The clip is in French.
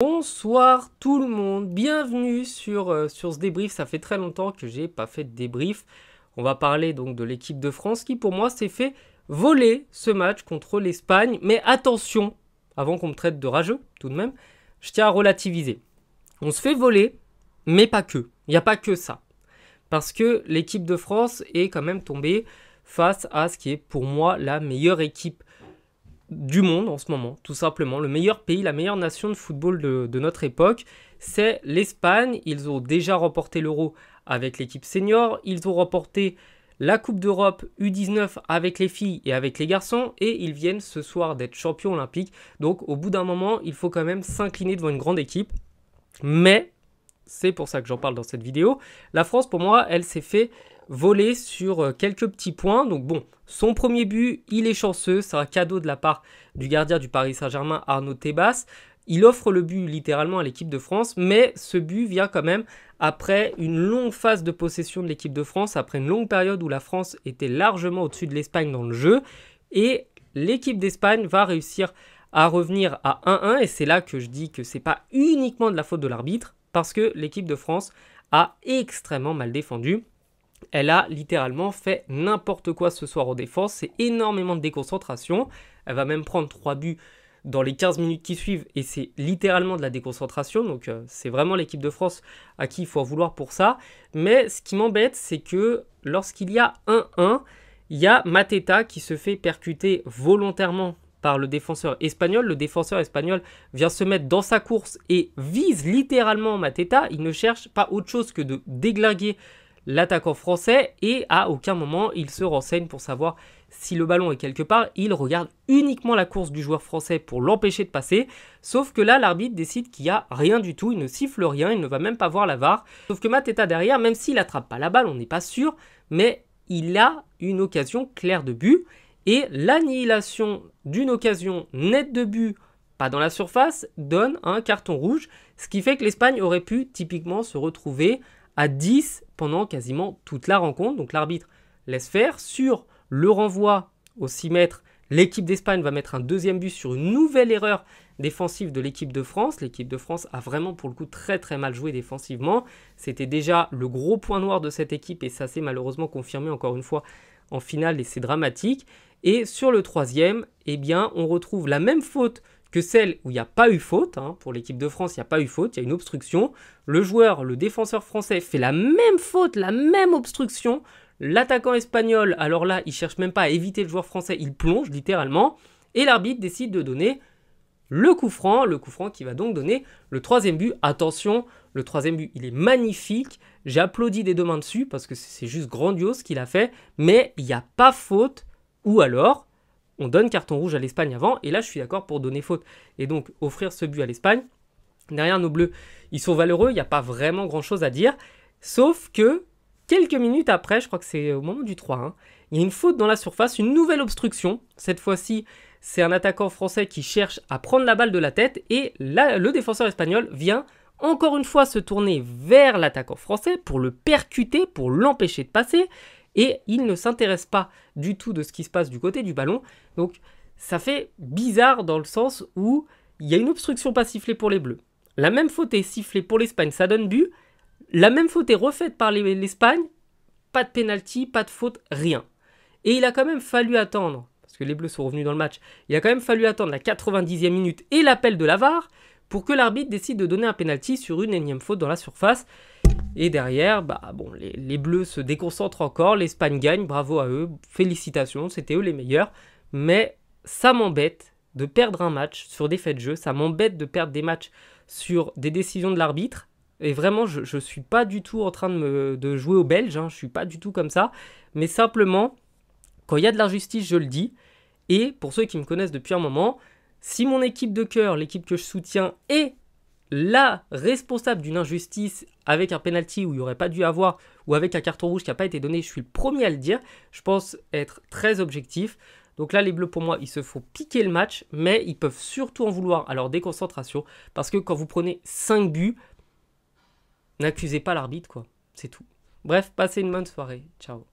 Bonsoir tout le monde, bienvenue sur, euh, sur ce débrief, ça fait très longtemps que j'ai pas fait de débrief. On va parler donc de l'équipe de France qui pour moi s'est fait voler ce match contre l'Espagne. Mais attention, avant qu'on me traite de rageux tout de même, je tiens à relativiser. On se fait voler, mais pas que. Il n'y a pas que ça. Parce que l'équipe de France est quand même tombée face à ce qui est pour moi la meilleure équipe du monde en ce moment, tout simplement. Le meilleur pays, la meilleure nation de football de, notre époque, c'est l'Espagne. Ils ont déjà remporté l'Euro avec l'équipe senior, ils ont remporté la Coupe d'Europe U19 avec les filles et avec les garçons, et ils viennent ce soir d'être champions olympiques. Donc au bout d'un moment, il faut quand même s'incliner devant une grande équipe. Mais, c'est pour ça que j'en parle dans cette vidéo, la France pour moi, elle s'est fait volé sur euh, quelques petits points. Donc bon, son premier but, il est chanceux, c'est un cadeau de la part du gardien du Paris Saint-Germain Arnaud Tebas. Il offre le but littéralement à l'équipe de France, mais ce but vient quand même après une longue phase de possession de l'équipe de France, après une longue période où la France était largement au-dessus de l'Espagne dans le jeu. Et l'équipe d'Espagne va réussir à revenir à 1-1 et c'est là que je dis que c'est pas uniquement de la faute de l'arbitre parce que l'équipe de France a extrêmement mal défendu elle a littéralement fait n'importe quoi ce soir en défense. C'est énormément de déconcentration. Elle va même prendre 3 buts dans les 15 minutes qui suivent et c'est littéralement de la déconcentration. Donc euh, c'est vraiment l'équipe de France à qui il faut vouloir pour ça. Mais ce qui m'embête, c'est que lorsqu'il y a 1-1, il y a Mateta qui se fait percuter volontairement par le défenseur espagnol. Le défenseur espagnol vient se mettre dans sa course et vise littéralement Mateta. Il ne cherche pas autre chose que de déglinguer l'attaquant français et à aucun moment il se renseigne pour savoir si le ballon est quelque part, il regarde uniquement la course du joueur français pour l'empêcher de passer, sauf que là l'arbitre décide qu'il n'y a rien du tout, il ne siffle rien, il ne va même pas voir la VAR, sauf que Mateta derrière, même s'il attrape pas la balle, on n'est pas sûr, mais il a une occasion claire de but, et l'annihilation d'une occasion nette de but pas dans la surface, donne un carton rouge, ce qui fait que l'Espagne aurait pu typiquement se retrouver à 10 pendant quasiment toute la rencontre. Donc l'arbitre laisse faire. Sur le renvoi aux 6 mètres, l'équipe d'Espagne va mettre un deuxième but sur une nouvelle erreur défensive de l'équipe de France. L'équipe de France a vraiment pour le coup très très mal joué défensivement. C'était déjà le gros point noir de cette équipe et ça s'est malheureusement confirmé encore une fois en finale et c'est dramatique. Et sur le troisième, eh bien, on retrouve la même faute que celle où il n'y a pas eu faute, hein, pour l'équipe de France, il n'y a pas eu faute, il y a une obstruction, le joueur, le défenseur français fait la même faute, la même obstruction, l'attaquant espagnol, alors là, il cherche même pas à éviter le joueur français, il plonge littéralement, et l'arbitre décide de donner le coup franc, le coup franc qui va donc donner le troisième but. Attention, le troisième but, il est magnifique, j'ai applaudi des deux mains dessus parce que c'est juste grandiose ce qu'il a fait, mais il n'y a pas faute, ou alors on donne carton rouge à l'Espagne avant, et là je suis d'accord pour donner faute. Et donc offrir ce but à l'Espagne, derrière nos bleus, ils sont valeureux, il n'y a pas vraiment grand-chose à dire, sauf que quelques minutes après, je crois que c'est au moment du 3 hein, il y a une faute dans la surface, une nouvelle obstruction, cette fois-ci c'est un attaquant français qui cherche à prendre la balle de la tête, et là, le défenseur espagnol vient encore une fois se tourner vers l'attaquant français pour le percuter, pour l'empêcher de passer et il ne s'intéresse pas du tout de ce qui se passe du côté du ballon. Donc ça fait bizarre dans le sens où il y a une obstruction pas sifflée pour les Bleus. La même faute est sifflée pour l'Espagne, ça donne but. La même faute est refaite par l'Espagne, pas de pénalty, pas de faute, rien. Et il a quand même fallu attendre, parce que les Bleus sont revenus dans le match, il a quand même fallu attendre la 90e minute et l'appel de l'avare pour que l'arbitre décide de donner un pénalty sur une énième faute dans la surface. Et derrière, bah, bon, les, Bleus se déconcentrent encore, l'Espagne gagne, bravo à eux, félicitations, c'était eux les meilleurs. Mais ça m'embête de perdre un match sur des faits de jeu, ça m'embête de perdre des matchs sur des décisions de l'arbitre. Et vraiment, je ne suis pas du tout en train de, me, de jouer aux Belges, hein, je ne suis pas du tout comme ça. Mais simplement, quand il y a de l'injustice, je le dis. Et pour ceux qui me connaissent depuis un moment, si mon équipe de cœur, l'équipe que je soutiens, est la responsable d'une injustice avec un penalty où il n'y aurait pas dû avoir, ou avec un carton rouge qui n'a pas été donné, je suis le premier à le dire. Je pense être très objectif. Donc là, les Bleus, pour moi, ils se font piquer le match, mais ils peuvent surtout en vouloir à leur déconcentration, parce que quand vous prenez 5 buts, n'accusez pas l'arbitre, quoi. C'est tout. Bref, passez une bonne soirée. Ciao.